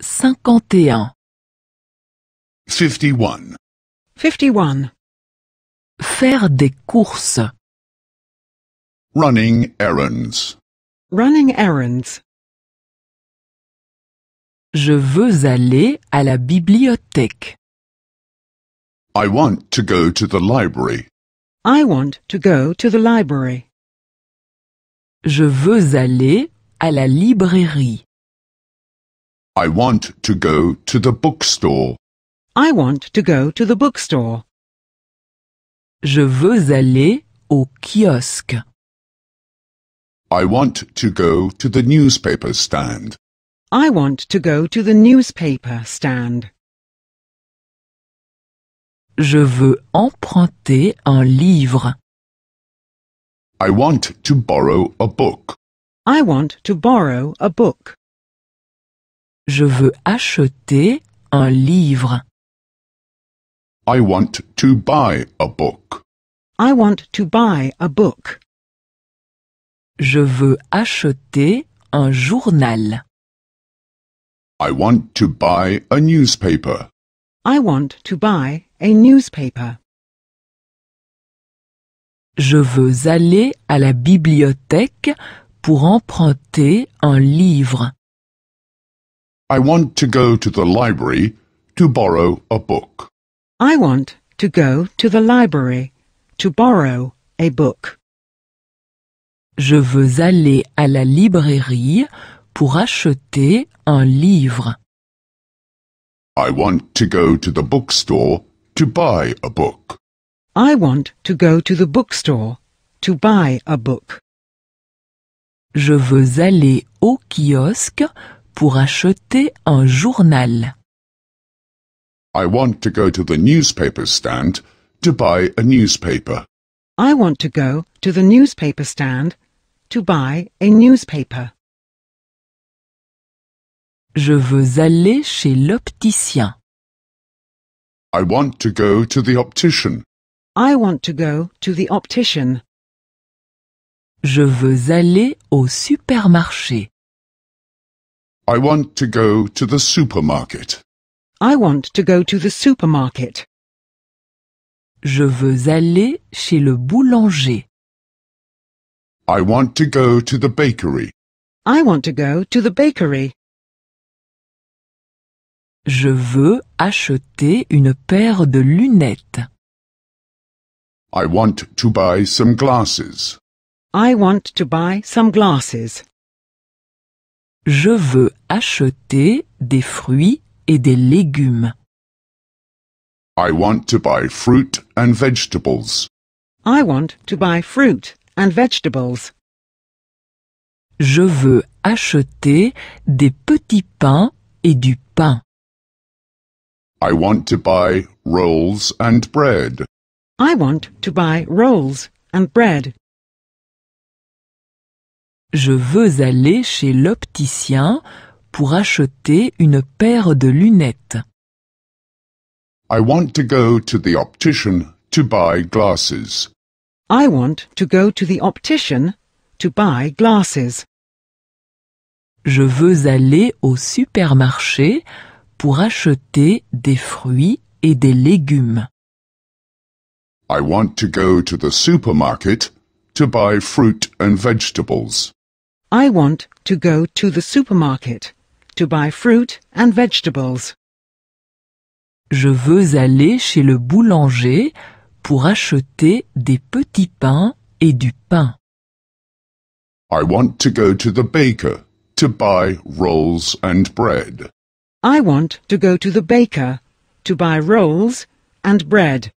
51 51 51 Faire des courses Running errands Running errands Je veux aller à la bibliothèque I want to go to the library I want to go to the library Je veux aller à la librairie I want to go to the bookstore. I want to go to the bookstore. Je veux aller au kiosque. I want to go to the newspaper stand. I want to go to the newspaper stand. Je veux emprunter un livre. I want to borrow a book. I want to borrow a book. Je veux acheter un livre. I want to buy a book. I want to buy a book. Je veux acheter un journal. I want to buy a newspaper. I want to buy a newspaper. Je veux aller à la bibliothèque pour emprunter un livre. I want to go to the library to borrow a book. I want to go to the library to borrow a book. Je veux aller à la librairie pour acheter un livre. I want to go to the bookstore to buy a book. I want to go to the bookstore to buy a book. Je veux aller au kiosque pour acheter un journal. I want to go to the newspaper stand to buy a newspaper. I want to go to the newspaper stand to buy a newspaper. Je veux aller chez l'opticien. I want to go to the optician. I want to go to the optician. Je veux aller au supermarché. I want to go to the supermarket. I want to go to the supermarket. Je veux aller chez le boulanger. I want to go to the bakery. I want to go to the bakery. Je veux acheter une paire de lunettes. I want to buy some glasses. I want to buy some glasses. Je veux acheter des fruits et des légumes. I want to buy fruit and vegetables. I want to buy fruit and vegetables. Je veux acheter des petits pains et du pain. I want to buy rolls and bread. I want to buy rolls and bread. Je veux aller chez l'opticien pour acheter une paire de lunettes. I want to go to the optician to buy glasses. Je veux aller au supermarché pour acheter des fruits et des légumes. I want to go to the supermarket to buy fruit and vegetables. I want to go to the supermarket to buy fruit and vegetables. Je veux aller chez le boulanger pour acheter des petits pains et du pain. I want to go to the baker to buy rolls and bread. I want to go to the baker to buy rolls and bread.